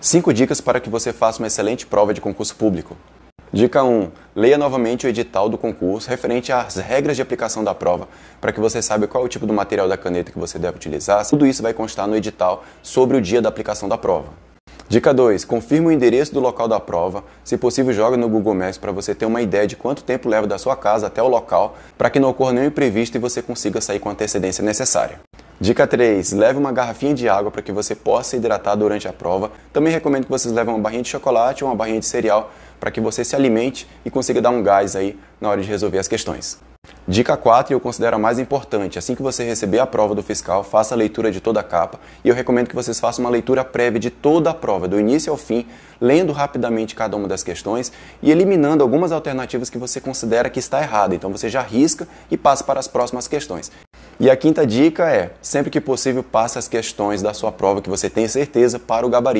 5 dicas para que você faça uma excelente prova de concurso público. Dica 1. Leia novamente o edital do concurso referente às regras de aplicação da prova, para que você saiba qual é o tipo do material da caneta que você deve utilizar. Tudo isso vai constar no edital sobre o dia da aplicação da prova. Dica 2. Confirme o endereço do local da prova. Se possível, joga no Google Maps para você ter uma ideia de quanto tempo leva da sua casa até o local, para que não ocorra nenhum imprevisto e você consiga sair com a antecedência necessária. Dica 3. Leve uma garrafinha de água para que você possa hidratar durante a prova. Também recomendo que vocês levem uma barrinha de chocolate ou uma barrinha de cereal para que você se alimente e consiga dar um gás aí na hora de resolver as questões. Dica 4, eu considero a mais importante. Assim que você receber a prova do fiscal, faça a leitura de toda a capa e eu recomendo que vocês façam uma leitura prévia de toda a prova, do início ao fim, lendo rapidamente cada uma das questões e eliminando algumas alternativas que você considera que está errada. Então você já risca e passa para as próximas questões. E a quinta dica é, sempre que possível, passe as questões da sua prova que você tem certeza para o gabarito.